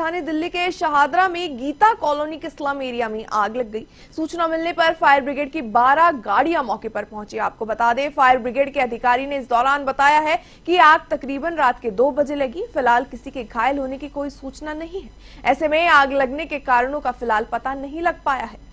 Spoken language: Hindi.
राजधानी दिल्ली के शहादरा में गीता कॉलोनी के स्लम एरिया में आग लग गई सूचना मिलने पर फायर ब्रिगेड की 12 गाड़ियां मौके पर पहुंची आपको बता दें फायर ब्रिगेड के अधिकारी ने इस दौरान बताया है कि आग तकरीबन रात के दो बजे लगी फिलहाल किसी के घायल होने की कोई सूचना नहीं है ऐसे में आग लगने के कारणों का फिलहाल पता नहीं लग पाया है